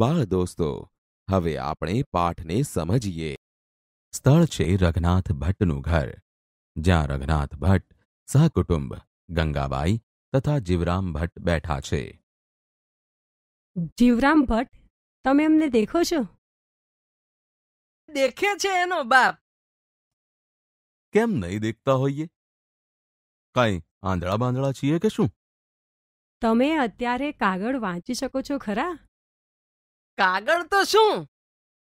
બાળ દોસ્તો હવે આપણે પાઠને સમજીએ સ્થળ છે રઘнат ભટનું ઘર જ્યાં રઘнат ભટ સહકુટુંબ ગંગાબાઈ તથા જીવરામ ભટ બેઠા છે જીવરામ ભટ તમે અમને દેખો છો દેખે છે એનો બાપ કેમ નહી દેખતા હોઈએ કાઈ આંધળા બાંધળા છીએ કે શું તમે અત્યારે કાગળ વાંચી શકો છો ખરા કાગળ તો શું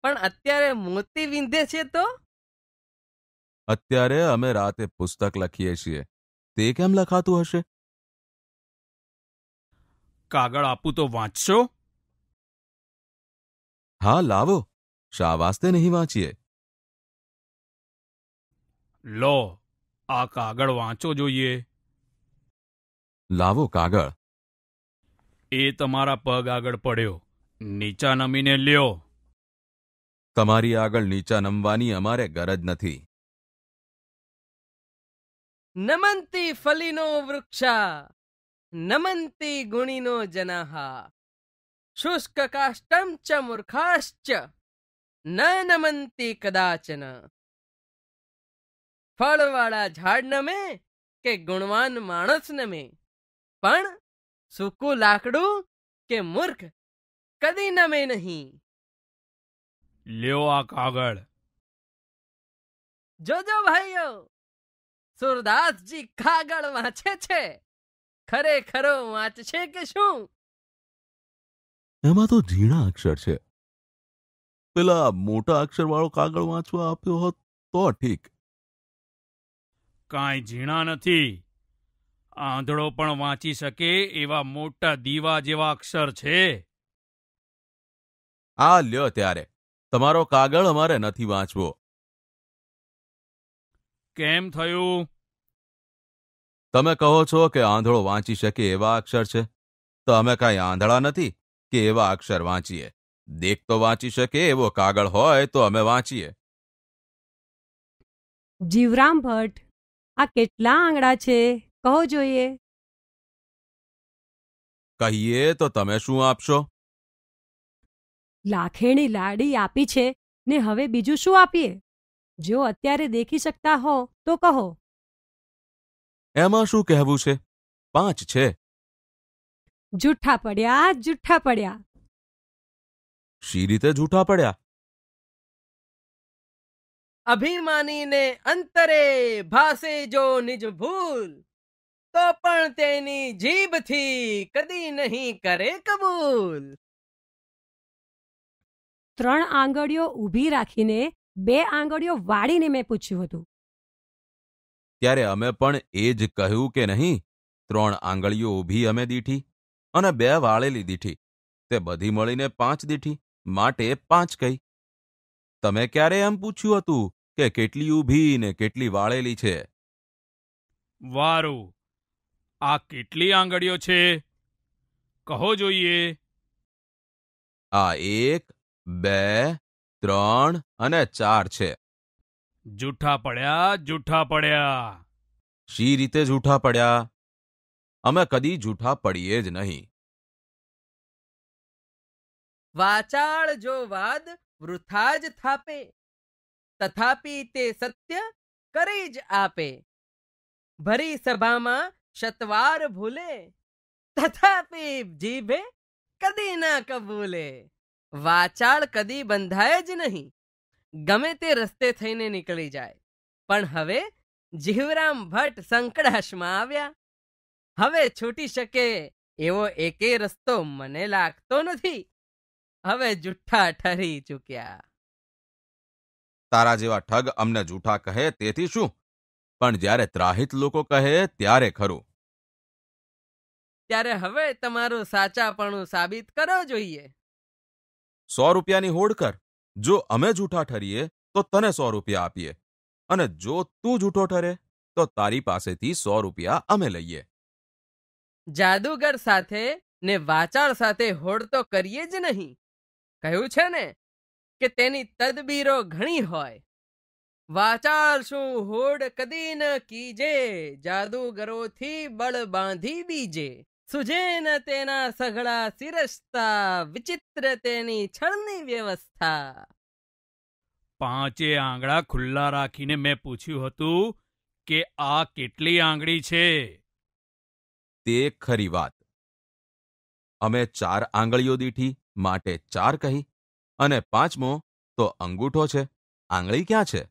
પણ અત્યારે મોતી વિંધે છે તો અત્યારે અમે રાતે પુસ્તક લખીએ છીએ તે કેમ લખાતું હશે કાગળ આપું તો વાંચશો હા લાવો શા વાસ્તે નહીં વાંચીએ લો આ કાગળ વાંચો જોઈએ લાવો કાગળ એ તમારા પગ આગળ પડ્યો નીચા નમીને લ્યો તમારી આગળ નીચા નમવાની અમારે ગરજ નથી નમંતી ફલીનો વૃક્ષા નમંતી ગુણીનો જનાહા શુષ્ક કાષ્ટમ ચ મૂર્ખાશ્ચ ન નમંતી કદાચન ફળવાળા ઝાડ નમે કે ગુણવાન માણસ નમે પણ સૂકું લાકડું કે મૂર્ખ કદી નમે નહીં લ્યો આ કાગળ જોજો ભાઈઓ સુરદાસજી કાગળ વાંચે છે ખરેખરો વાંચશે કે શું એમાં તો ઝીણા અક્ષર છે પેલા મોટા અક્ષર વાળો કાગળ વાંચવા આપ્યો હોત તો ઠીક કાંઈ ઝીણા નથી આંધળો પણ વાંચી શકે એવા મોટા દીવા જેવા અક્ષર છે આ લ્યો ત્યારે તમારો કાગળ અમારે નથી વાંચવો કેમ થયું તમે કહો છો કે આંધળો વાંચી શકે એવા અક્ષર છે તો અમે કાંઈ આંધળા નથી કે એવા અક્ષર વાંચીએ દેખતો વાંચી શકે એવો કાગળ હોય તો અમે વાંચીએ જીવરામ ભટ્ટ આ કેટલા આંગળા છે કહો જોઈએ કહીએ તો તમે શું આપશો લાખેણી લાડી આપી છે ને હવે બીજું શું આપીએ જો અત્યારે દેખી શકતા હો તો કહો એમાં શું કહેવું છે પાંચ છે જૂઠા પડ્યા જૂઠા પડ્યા શી રીતે જૂઠા પડ્યા અભિમાનીને અંતરે ભાસે જો નિજ ભૂલ તો પણ તેની જીભથી કદી નહીં કરે કબૂલ ત્રણ આંગળીઓ ઊભી રાખીને બે આંગળીઓ વાળીને મેં પૂછ્યું હતું ત્યારે અમે પણ એ જ કહ્યું કે નહીં ત્રણ આંગળીઓ ઊભી અમે દીઠી અને બે વાળેલી દીઠી તે બધી મળીને પાંચ દીઠી માટે પાંચ કહી તમે ક્યારે એમ પૂછ્યું હતું કે કેટલી ઊભી ને કેટલી વાળેલી છે વારું આ કેટલી આંગળીઓ છે કહો જોઈએ આ એક બે ત્રણ અને ચાર છે જૂઠા પડ્યા જૂઠા પડ્યા શી રીતે જૂઠા પડ્યા અમે કદી જૂઠા પડીએ જ નહીં વાચાળ જો વાદ વૃથા જ થાપે તથાપી તે સત્ય કરી જ આપે ભરી સભામાં શતવાર ભૂલે તથાપી જીભે કદી ના કબૂલે વાચાળ કદી બંધાય જ નહીં ગમે તે રસ્તે થઈને નીકળી જાય પણ હવે જીવરામ ભટ્ટ સંકડાશમાં આવ્યા હવે છૂટી શકે એવો એકે રસ્તો મને લાગતો નથી હવે જુઠ્ઠા ઠરી ચૂક્યા તારા જેવા ઠગ અમને જૂઠા કહે તેથી શું પણ જ્યારે ત્રાહિત લોકો કહે ત્યારે ખરું ત્યારે હવે તમારું સાચાપણું સાબિત કરો જોઈએ સો રૂપિયાની હોડ કર જો અમે જૂઠા ઠરીએ તો તને સો રૂપિયા આપીએ અને જો તું જૂઠો ઠરે તો તારી પાસેથી સો રૂપિયા અમે લઈએ જાદુગર સાથે ને વાચાળ સાથે હોડ તો કરીએ જ નહીં કહ્યું છે ને કે તેની તદબીરો ઘણી હોય વાચાળ શું હોડ કદી ન કીજે જાદુગરોથી બળ બાંધી બીજે સુજેન તેના સઘળા સિરસતા વિચિત્ર તેની છળની વ્યવસ્થા પાંચે આંગળા ખુલ્લા રાખીને મેં પૂછ્યું હતું કે આ કેટલી આંગળી છે તે ખરી વાત અમે ચાર આંગળીઓ દીઠી માટે ચાર કહી અને પાંચમો તો અંગૂઠો છે આંગળી ક્યાં છે